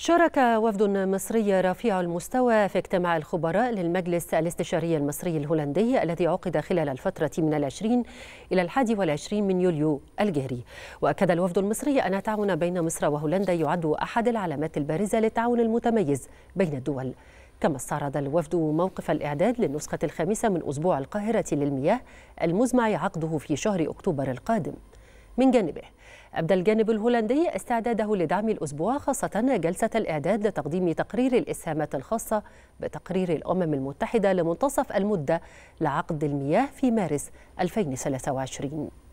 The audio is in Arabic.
شارك وفد مصري رفيع المستوى في اجتماع الخبراء للمجلس الاستشاري المصري الهولندي الذي عقد خلال الفترة من العشرين إلى الحادي والعشرين من يوليو الجاري وأكد الوفد المصري أن تعاون بين مصر وهولندا يعد أحد العلامات البارزة للتعاون المتميز بين الدول كما استعرض الوفد موقف الإعداد للنسخة الخامسة من أسبوع القاهرة للمياه المزمع عقده في شهر أكتوبر القادم من جانبه أبدى الجانب الهولندي استعداده لدعم الأسبوع خاصة جلسة الإعداد لتقديم تقرير الإسهامات الخاصة بتقرير الأمم المتحدة لمنتصف المدة لعقد المياه في مارس 2023